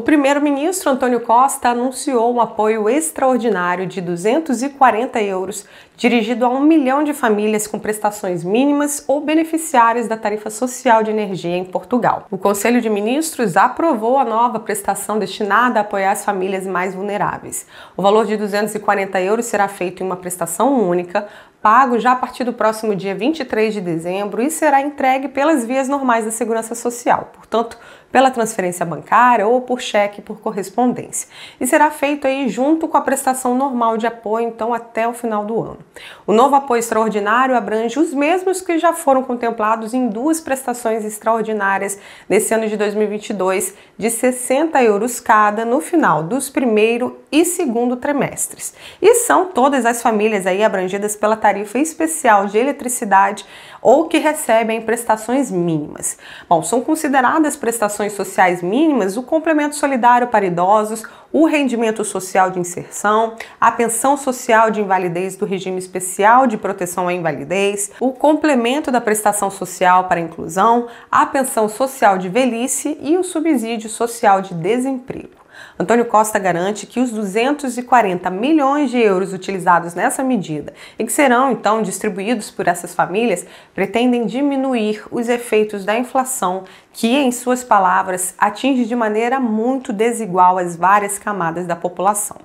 O primeiro-ministro Antônio Costa anunciou um apoio extraordinário de 240 euros dirigido a um milhão de famílias com prestações mínimas ou beneficiárias da tarifa social de energia em Portugal. O Conselho de Ministros aprovou a nova prestação destinada a apoiar as famílias mais vulneráveis. O valor de 240 euros será feito em uma prestação única, pago já a partir do próximo dia 23 de dezembro e será entregue pelas vias normais da Segurança Social, portanto, pela transferência bancária ou por cheque por correspondência. E será feito aí junto com a prestação normal de apoio, então até o final do ano. O novo apoio extraordinário abrange os mesmos que já foram contemplados em duas prestações extraordinárias nesse ano de 2022, de 60 euros cada no final dos primeiro e segundo trimestres. E são todas as famílias aí abrangidas pela tarifa especial de eletricidade ou que recebem prestações mínimas. Bom, são consideradas prestações sociais mínimas o complemento solidário para idosos, o rendimento social de inserção, a pensão social de invalidez do regime especial de proteção à invalidez, o complemento da prestação social para inclusão, a pensão social de velhice e o subsídio social de desemprego. Antônio Costa garante que os 240 milhões de euros utilizados nessa medida e que serão então distribuídos por essas famílias pretendem diminuir os efeitos da inflação, que, em suas palavras, atinge de maneira muito desigual as várias camadas da população.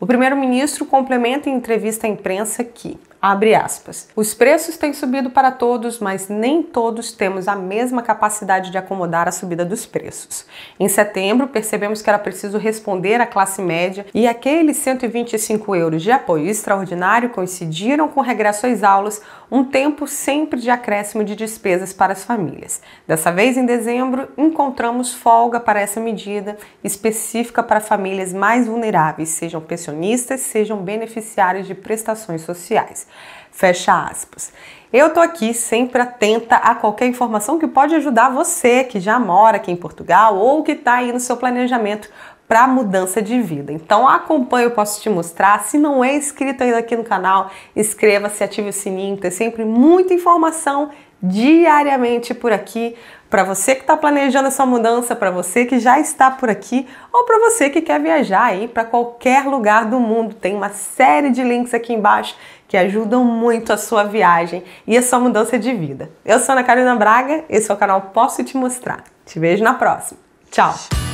O primeiro-ministro complementa em entrevista à imprensa que Abre aspas. Os preços têm subido para todos, mas nem todos temos a mesma capacidade de acomodar a subida dos preços. Em setembro, percebemos que era preciso responder à classe média e aqueles 125 euros de apoio extraordinário coincidiram com o regresso às aulas, um tempo sempre de acréscimo de despesas para as famílias. Dessa vez, em dezembro, encontramos folga para essa medida específica para famílias mais vulneráveis, sejam pensionistas, sejam beneficiários de prestações sociais. Fecha aspas. Eu tô aqui sempre atenta a qualquer informação que pode ajudar você que já mora aqui em Portugal ou que está aí no seu planejamento para mudança de vida. Então acompanhe, eu posso te mostrar. Se não é inscrito ainda aqui no canal, inscreva-se, ative o sininho, tem sempre muita informação diariamente por aqui, para você que está planejando essa mudança, para você que já está por aqui ou para você que quer viajar aí para qualquer lugar do mundo. Tem uma série de links aqui embaixo que ajudam muito a sua viagem e a sua mudança de vida. Eu sou Ana Carolina Braga, esse é o canal Posso Te Mostrar. Te vejo na próxima. Tchau!